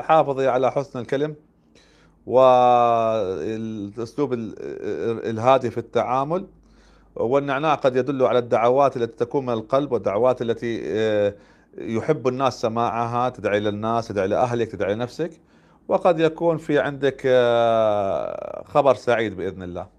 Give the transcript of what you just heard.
حافظي على حسن الكلم والاسلوب الهادي في التعامل والنعناع قد يدل على الدعوات التي تكون من القلب والدعوات التي آه، يحب الناس سماعها تدعي للناس تدعي لاهلك تدعي لنفسك وقد يكون في عندك آه، خبر سعيد باذن الله